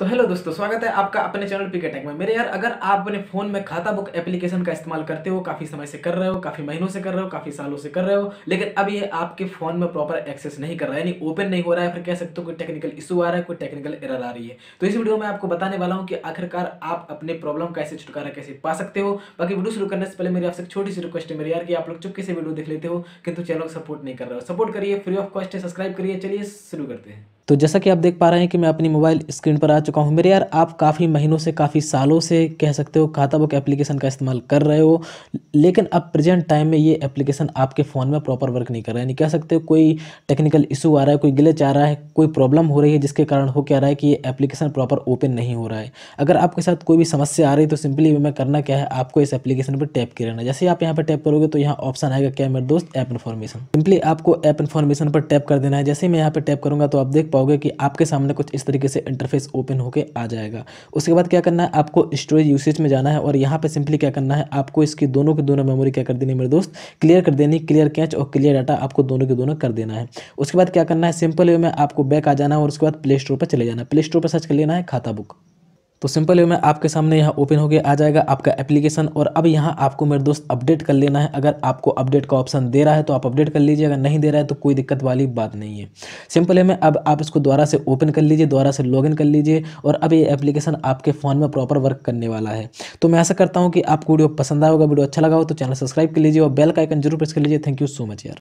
तो हेलो दोस्तों स्वागत है आपका अपने चैनल पिके टेक में मेरे यार अगर आप अपने फ़ोन में खाता बुक एप्लीकेशन का इस्तेमाल करते हो काफ़ी समय से कर रहे हो काफ़ी महीनों से कर रहे हो काफ़ी सालों से कर रहे हो लेकिन अब ये आपके फ़ोन में प्रॉपर एक्सेस नहीं कर रहा है यानी ओपन नहीं हो रहा है फिर कह सकते हो कोई टेक्निकल इशू आ रहा है कोई टेक्निकल एरर आ रही है तो इस वीडियो में आपको बताने वाला हूँ कि आखिरकार आप अपने प्रॉब्लम कैसे छुटकारा कैसे पा सकते हो बाकी वीडियो शुरू करने से पहले मेरी आपसे छोटी सी रिक्वेस्ट है मेरे यार कि आप लोग चुपके से वीडियो देख लेते हो किंतु चैनल को सपोर्ट नहीं कर रहे हो सपोर्ट करिए फ्री ऑफ कॉस्ट है सब्सक्राइब करिए चलिए शुरू करते हैं तो जैसा कि आप देख पा रहे हैं कि मैं अपनी मोबाइल स्क्रीन पर आ चुका हूं मेरे यार आप काफ़ी महीनों से काफ़ी सालों से कह सकते हो खाता बुक एप्लीकेशन का इस्तेमाल कर रहे हो लेकिन अब प्रेजेंट टाइम में ये एप्लीकेशन आपके फ़ोन में प्रॉपर वर्क नहीं कर रहा है यानी कह सकते हो कोई टेक्निकल इशू आ रहा है कोई गिलेच आ रहा है कोई प्रॉब्लम हो रही है जिसके कारण हो क्या रहा है कि ये एप्लीकेशन प्रॉपर ओपन नहीं हो रहा है अगर आपके साथ कोई भी समस्या आ रही है तो सिंपली मैं करना क्या है आपको इस एप्लीकेशन पर टैप किया रहना जैसे आप यहाँ पर टैप करोगे तो यहाँ ऑप्शन आएगा क्या मेरे दोस्त ऐप इन्फॉर्मेशन सिंपली आपको ऐप इन्फॉर्मेशन पर टैप कर देना है जैसे मैं यहाँ पर टैप करूँगा तो आप देख पाओगे कि आपके सामने कुछ इस तरीके से इंटरफेस ओपन होकर आ जाएगा उसके बाद क्या करना है आपको स्टोरेज यूसेज में जाना है और यहाँ पर सिंपली क्या करना है आपको इसकी दोनों की दोनों मेमोरी क्या कर देनी मेरे दोस्त क्लियर कर देनी क्लियर कैच और क्लियर डाटा आपको दोनों के दोनों कर देना है उसके बाद क्या करना है सिंपल वे में आपको बैक आ जाना है और उसके बाद प्ले स्टोर पर चले जाना है प्ले स्टोर पर सर्च कर लेना है खाता बुक तो सिंपल वे में आपके सामने यहाँ ओपन हो गया आ जाएगा आपका एप्लीकेशन और अब यहाँ आपको मेरे दोस्त अपडेट कर लेना है अगर आपको अपडेट का ऑप्शन दे रहा है तो आप अपडेट कर लीजिए अगर नहीं दे रहा है तो कोई दिक्कत वाली बात नहीं है सिंपल वे में अब आप इसको दोबारा से ओपन कर लीजिए दोबारा से लॉग कर लीजिए और अब ये एप्लीकेशन आपके फ़ोन में प्रॉपर वर्क करने वाला है तो मैं ऐसा करता हूँ कि आपको वीडियो पसंद आएगा वीडियो अच्छा लगा हो तो चैनल सब्सक्राइब कर लीजिए और बेल का आइकन जरूर प्रेस कर लीजिए थैंक यू सो मच यार